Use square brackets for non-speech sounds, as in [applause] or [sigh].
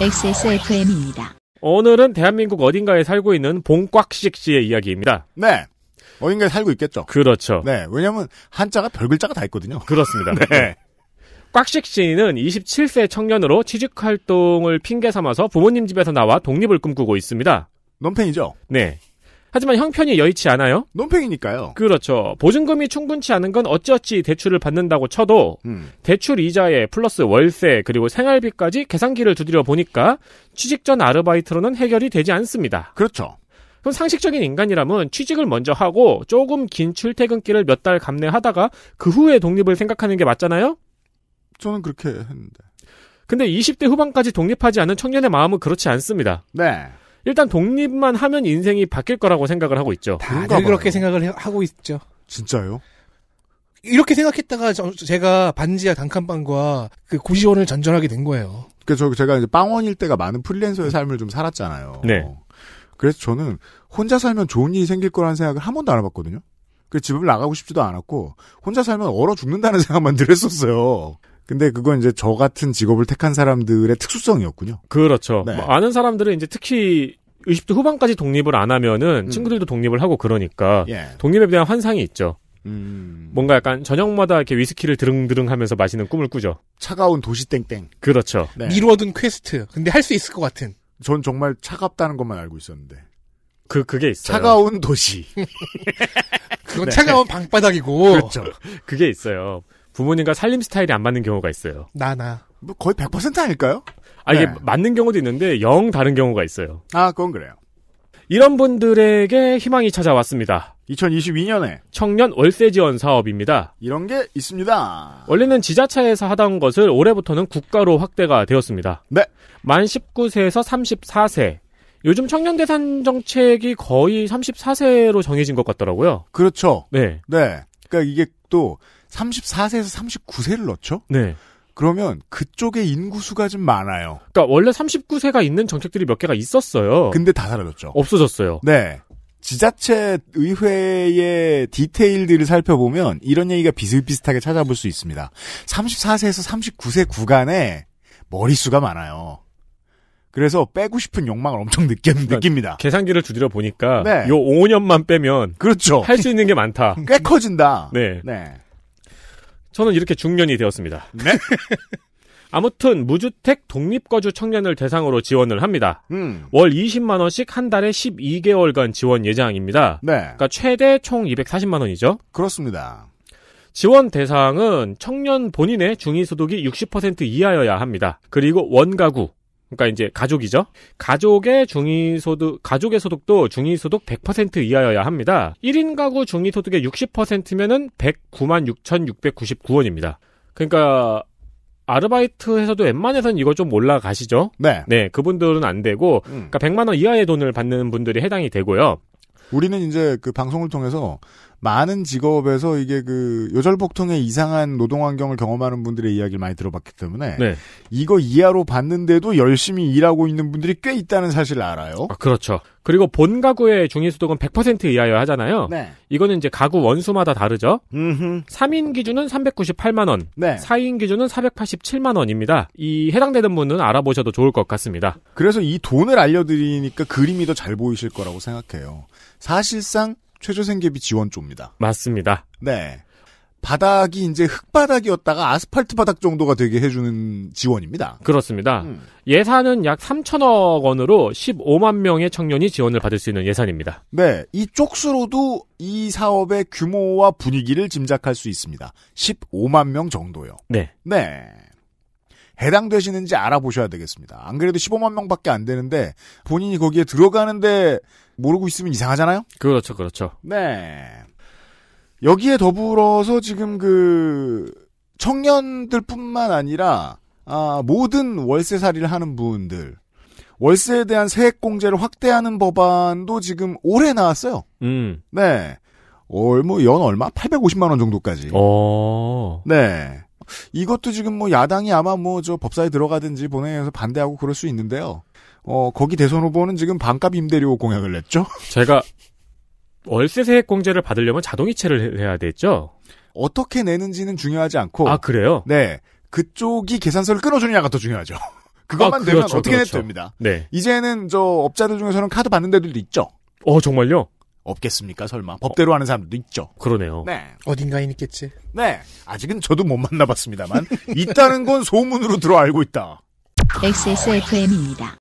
XSFM입니다. 오늘은 대한민국 어딘가에 살고 있는 봉꽉식 씨의 이야기입니다. 네. 어딘가에 살고 있겠죠. 그렇죠. 네. 왜냐면 한자가 별 글자가 다 있거든요. 그렇습니다. [laughs] 네. 네. 꽉식 씨는 27세 청년으로 취직 활동을 핑계 삼아서 부모님 집에서 나와 독립을 꿈꾸고 있습니다. 논팽이죠? 네. 하지만 형편이 여의치 않아요. 논팽이니까요. 그렇죠. 보증금이 충분치 않은 건 어찌어찌 대출을 받는다고 쳐도 음. 대출 이자에 플러스 월세 그리고 생활비까지 계산기를 두드려 보니까 취직 전 아르바이트로는 해결이 되지 않습니다. 그렇죠. 그럼 상식적인 인간이라면 취직을 먼저 하고 조금 긴 출퇴근길을 몇 달 감내하다가 그 후에 독립을 생각하는 게 맞잖아요? 저는 그렇게 했는데. 근데 20대 후반까지 독립하지 않은 청년의 마음은 그렇지 않습니다. 네. 일단 독립만 하면 인생이 바뀔 거라고 생각을 하고 있죠. 다들 그렇게 생각을 하고 있죠. 진짜요? 이렇게 생각했다가 저, 제가 반지하 단칸방과 그 고시원을 전전하게 된 거예요. 그저 제가 이제 빵원일 때가 많은 프리랜서의 삶을 좀 살았잖아요. 네. 그래서 저는 혼자 살면 좋은 일이 생길 거라는 생각을 한 번도 안 해봤거든요. 그 집을 나가고 싶지도 않았고 혼자 살면 얼어 죽는다는 [laughs] 생각만 들었었어요 근데 그건 이제 저 같은 직업을 택한 사람들의 특수성이었군요. 그렇죠. 네. 뭐 아는 사람들은 이제 특히 20대 후반까지 독립을 안 하면은 음. 친구들도 독립을 하고 그러니까 예. 독립에 대한 환상이 있죠. 음. 뭔가 약간 저녁마다 이렇게 위스키를 드릉드릉 하면서 마시는 꿈을 꾸죠. 차가운 도시 땡땡. 그렇죠. 네. 미뤄둔 퀘스트. 근데 할 수 있을 것 같은. 전 정말 차갑다는 것만 알고 있었는데. 그 그게 있어요. 차가운 도시. [laughs] 그건 네. 차가운 방바닥이고. 그렇죠. 그게 있어요. 부모님과 살림 스타일이 안 맞는 경우가 있어요. 나나. 뭐 거의 100% 아닐까요? 아, 이게 네. 맞는 경우도 있는데 영 다른 경우가 있어요. 아, 그건 그래요. 이런 분들에게 희망이 찾아왔습니다. 2022년에 청년 월세 지원 사업입니다. 이런 게 있습니다. 원래는 지자체에서 하던 것을 올해부터는 국가로 확대가 되었습니다. 네. 만 19세에서 34세. 요즘 청년 대상 정책이 거의 34세로 정해진 것 같더라고요. 그렇죠. 네. 네. 그러니까 이게 또 34세에서 39세를 넣죠? 네. 그러면 그쪽의 인구수가 좀 많아요. 그러니까 원래 39세가 있는 정책들이 몇 개가 있었어요. 근데 다 사라졌죠. 없어졌어요. 네. 지자체 의회의 디테일들을 살펴보면 이런 얘기가 비슷비슷하게 찾아볼 수 있습니다. 34세에서 39세 구간에 머리수가 많아요. 그래서 빼고 싶은 욕망을 엄청 느끼, 그러니까 느낍니다. 계산기를 두드려 보니까 네. 요 5년만 빼면 그렇죠. 할 수 있는 게 많다. [laughs] 꽤 커진다. 네. 네. 저는 이렇게 중년이 되었습니다. 네. [laughs] 아무튼 무주택 독립거주 청년을 대상으로 지원을 합니다. 음. 월 20만 원씩 한 달에 12개월간 지원 예정입니다. 네. 그러니까 최대 총 240만 원이죠. 그렇습니다. 지원 대상은 청년 본인의 중위 소득이 60% 이하여야 합니다. 그리고 원가구, 그러니까 이제 가족이죠. 가족의 중위소득, 가족의 소득도 중위소득 100% 이하여야 합니다. 1인 가구 중위소득의 60%면은 109만 6,699원입니다. 그러니까 아르바이트에서도 웬만해선 이거 좀 올라가시죠? 네. 네, 그분들은 안 되고, 음. 그러니까 100만 원 이하의 돈을 받는 분들이 해당이 되고요. 우리는 이제 그 방송을 통해서 많은 직업에서 이게 그 요절복통의 이상한 노동 환경을 경험하는 분들의 이야기를 많이 들어봤기 때문에 네. 이거 이하로 봤는데도 열심히 일하고 있는 분들이 꽤 있다는 사실을 알아요. 아, 그렇죠. 그리고 본 가구의 중위소득은 100% 이하여야 하잖아요. 네. 이거는 이제 가구 원수마다 다르죠. 음 3인 기준은 398만 원, 네. 4인 기준은 487만 원입니다. 이 해당되는 분은 알아보셔도 좋을 것 같습니다. 그래서 이 돈을 알려드리니까 그림이 더 잘 보이실 거라고 생각해요. 사실상 최저생계비 지원조입니다. 맞습니다. 네. 바닥이 이제 흙바닥이었다가 아스팔트 바닥 정도가 되게 해주는 지원입니다. 그렇습니다. 음. 예산은 약 3천억 원으로 15만 명의 청년이 지원을 받을 수 있는 예산입니다. 네. 이 쪽수로도 이 사업의 규모와 분위기를 짐작할 수 있습니다. 15만 명 정도요. 네. 네. 해당되시는지 알아보셔야 되겠습니다. 안 그래도 15만 명밖에 안 되는데 본인이 거기에 들어가는데 모르고 있으면 이상하잖아요? 그렇죠, 그렇죠. 네. 여기에 더불어서 지금 그 청년들뿐만 아니라 아, 모든 월세살이를 하는 분들 월세에 대한 세액 공제를 확대하는 법안도 지금 올해 나왔어요. 음. 네. 월뭐연 얼마 850만 원 정도까지. 어. 네. 이것도 지금 뭐 야당이 아마 뭐 저 법사에 들어가든지 본회의에서 반대하고 그럴 수 있는데요. 어, 거기 대선 후보는 지금 반값 임대료 공약을 냈죠? 제가 월세 세액 공제를 받으려면 자동이체를 해야 되죠. 어떻게 내는지는 중요하지 않고 아 그래요? 네 그쪽이 계산서를 끊어주느냐가 더 중요하죠. [laughs] 그것만 아, 그렇죠, 되면 어떻게 그렇죠. 내도 됩니다. 네 이제는 저 업자들 중에서는 카드 받는 데들도 있죠. 어 정말요? 없겠습니까 설마 어. 법대로 어, 하는 사람도 있죠. 그러네요. 네 어딘가에 있겠지. 네 아직은 저도 못 만나봤습니다만 [laughs] 있다는 건 소문으로 들어 알고 있다. XSFM입니다.